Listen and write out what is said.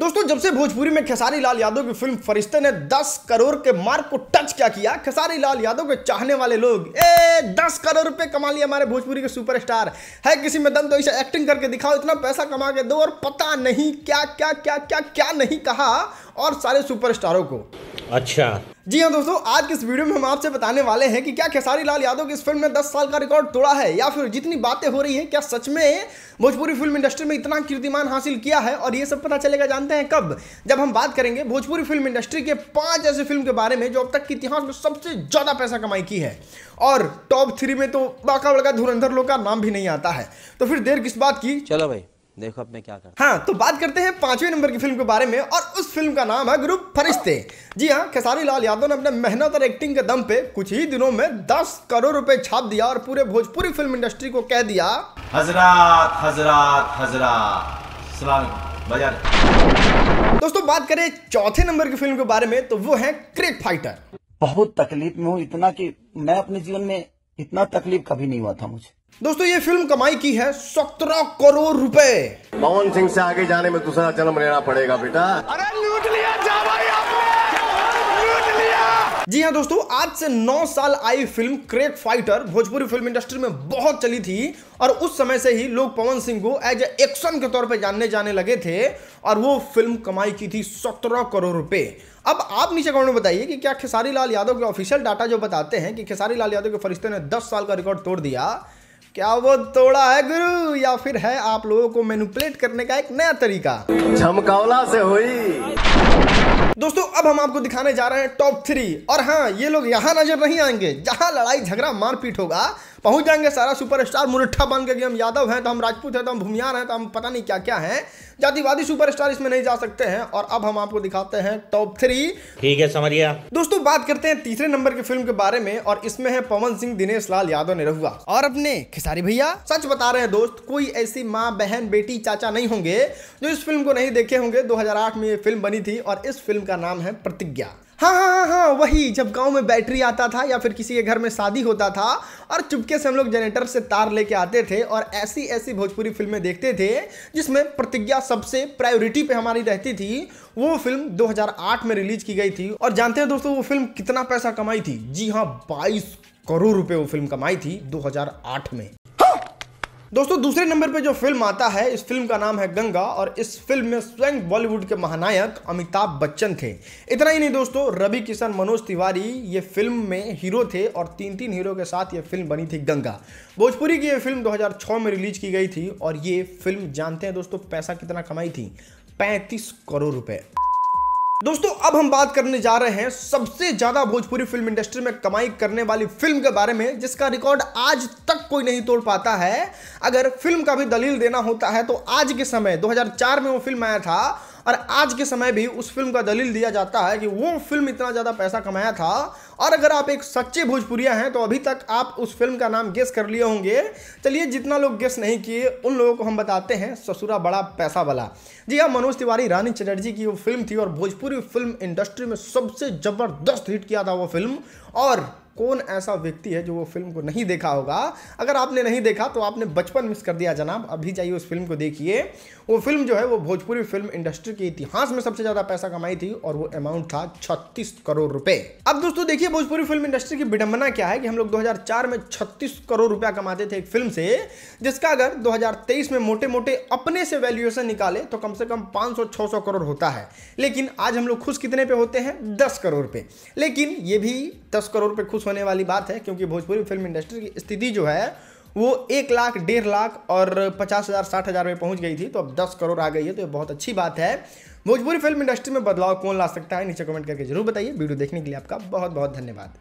दोस्तों जब से भोजपुरी में खेसारी लाल यादव की फिल्म फरिश्ते ने 10 करोड़ के मार्क को टच क्या किया खेसारी लाल यादव के चाहने वाले लोग ए 10 करोड़ रुपए कमा लिए हमारे भोजपुरी के सुपरस्टार है किसी में दम तो इसे एक्टिंग करके दिखाओ इतना पैसा कमा के दो और पता नहीं क्या क्या क्या क्या क्या, क्या नहीं कहा और सारे सुपर को अच्छा जी हाँ दोस्तों आज के इस वीडियो में हम आपसे बताने वाले हैं कि क्या खेसारी लाल यादव की इस फिल्म ने 10 साल का रिकॉर्ड तोड़ा है या फिर जितनी बातें हो रही हैं क्या सच में भोजपुरी फिल्म इंडस्ट्री में इतना कीर्तिमान हासिल किया है और ये सब पता चलेगा जानते हैं कब जब हम बात करेंगे भोजपुरी फिल्म इंडस्ट्री के पांच ऐसे फिल्म के बारे में जो अब तक के इतिहास में सबसे ज़्यादा पैसा कमाई की है और टॉप थ्री में तो बाका बड़का धुरंधर लोग का नाम भी नहीं आता है तो फिर देर किस बात की चलो भाई देखो अब मैं क्या करता हाँ तो बात करते हैं पांचवें नंबर की फिल्म के बारे में और उस फिल्म का नाम है ग्रुप फरिश्ते जी हाँ खेसारी लाल यादव ने अपने मेहनत और एक्टिंग के दम पे कुछ ही दिनों में दस करोड़ रुपए छाप दिया और पूरे भोजपुरी फिल्म इंडस्ट्री को कह दिया हजरात हजरात हजरात दोस्तों बात करें चौथे नंबर की फिल्म के बारे में तो वो है क्रिक फाइटर बहुत तकलीफ में हूँ इतना की मैं अपने जीवन में इतना तकलीफ कभी नहीं हुआ था मुझे दोस्तों ये फिल्म कमाई की है सत्रह करोड़ रुपए पवन सिंह से आगे जाने में दूसरा जन्म लेना पड़ेगा बेटा अरे लूट लिया जा भाई जी हाँ दोस्तों आज से 9 साल आई film Crack Fighter Bhojpuri film industry में बहुत चली थी और उस समय से ही लोग पवन सिंह को एज ए एक्शन के तौर पर जानने जाने लगे थे और वो फिल्म कमाई की थी सत्रह करोड़ रुपए अब आप नीचे कमेंट में बताइए कि क्या खेसारी लाल यादव के ऑफिशियल डाटा जो बताते हैं कि खेसारी लाल यादव के फरिश्ते ने दस साल का रिकॉर्ड तोड़ दिया क्या वो तोड़ा है गुरु या फिर है आप लोगों को मैनुपलेट करने का एक नया तरीका झमकावला से हुई दोस्तों अब हम आपको दिखाने जा रहे हैं टॉप थ्री और हाँ ये लोग यहाँ नजर नहीं आएंगे जहाँ लड़ाई झगड़ा मारपीट होगा पहुंच जाएंगे सारा सुपरस्टार मुरठा बन के हम यादव हैं तो हम राजपूत हैं तो हम भूमियार हैं तो हम पता नहीं क्या क्या हैं जातिवादी सुपरस्टार इसमें नहीं जा सकते हैं और अब हम आपको दिखाते हैं टॉप थ्री ठीक है समरिया दोस्तों बात करते हैं तीसरे नंबर की फिल्म के बारे में और इसमें है पवन सिंह दिनेश लाल यादव ने रहुआ और अपने खिसारी भैया सच बता रहे हैं दोस्त कोई ऐसी माँ बहन बेटी चाचा नहीं होंगे जो इस फिल्म को नहीं देखे होंगे दो में ये फिल्म बनी थी और इस फिल्म का नाम है प्रतिज्ञा हाँ हाँ हाँ हाँ वही जब गांव में बैटरी आता था या फिर किसी के घर में शादी होता था और चुपके से हम लोग जनरेटर से तार लेके आते थे और ऐसी ऐसी भोजपुरी फिल्में देखते थे जिसमें प्रतिज्ञा सबसे प्रायोरिटी पे हमारी रहती थी वो फिल्म 2008 में रिलीज की गई थी और जानते हैं दोस्तों वो फिल्म कितना पैसा कमाई थी जी हाँ बाईस करोड़ रुपये वो फिल्म कमाई थी दो में दोस्तों दूसरे नंबर पे जो फिल्म आता है इस फिल्म का नाम है गंगा और इस फिल्म में स्वयं बॉलीवुड के महानायक अमिताभ बच्चन थे इतना ही नहीं दोस्तों रवि किशन मनोज तिवारी ये फिल्म में हीरो थे और तीन तीन हीरो के साथ ये फिल्म बनी थी गंगा भोजपुरी की ये फिल्म 2006 में रिलीज की गई थी और ये फिल्म जानते हैं दोस्तों पैसा कितना कमाई थी पैंतीस करोड़ रुपये दोस्तों अब हम बात करने जा रहे हैं सबसे ज्यादा भोजपुरी फिल्म इंडस्ट्री में कमाई करने वाली फिल्म के बारे में जिसका रिकॉर्ड आज तक कोई नहीं तोड़ पाता है अगर फिल्म का भी दलील देना होता है तो आज के समय 2004 में वो फिल्म आया था और आज के समय भी उस फिल्म का दलील दिया जाता है कि वो फिल्म इतना ज़्यादा पैसा कमाया था और अगर आप एक सच्चे भोजपुरिया हैं तो अभी तक आप उस फिल्म का नाम गेस कर लिए होंगे चलिए जितना लोग गेस नहीं किए उन लोगों को हम बताते हैं ससुरा बड़ा पैसा वाला जी हाँ मनोज तिवारी रानी चटर्जी की वो फिल्म थी और भोजपुरी फिल्म इंडस्ट्री में सबसे ज़बरदस्त हिट किया था वो फिल्म और कौन ऐसा व्यक्ति है जो वो फिल्म को नहीं देखा होगा अगर आपने नहीं देखा तो आपने बचपन मिस कर दिया जनाब अभी जाइए उस फिल्म को देखिए वो फिल्म जो है वो भोजपुरी फिल्म इंडस्ट्री के इतिहास में सबसे ज़्यादा पैसा कमाई थी और वो अमाउंट था छत्तीस करोड़ रुपए अब दोस्तों देखिए भोजपुरी फिल्म इंडस्ट्री की विडंबना क्या है कि हम लोग दो में छत्तीस करोड़ रुपया कमाते थे एक फिल्म से जिसका अगर दो में मोटे मोटे अपने से वैल्यूएशन निकाले तो कम से कम पांच सौ करोड़ होता है लेकिन आज हम लोग खुश कितने पे होते हैं दस करोड़ पे लेकिन ये भी दस करोड़ पे खुश खुश होने वाली बात है क्योंकि भोजपुरी फिल्म इंडस्ट्री की स्थिति जो है वो एक लाख डेढ़ लाख और पचास हज़ार साठ हज़ार में पहुंच गई थी तो अब दस करोड़ आ गई है तो ये बहुत अच्छी बात है भोजपुरी फिल्म इंडस्ट्री में बदलाव कौन ला सकता है नीचे कमेंट करके जरूर बताइए वीडियो देखने के लिए आपका बहुत बहुत धन्यवाद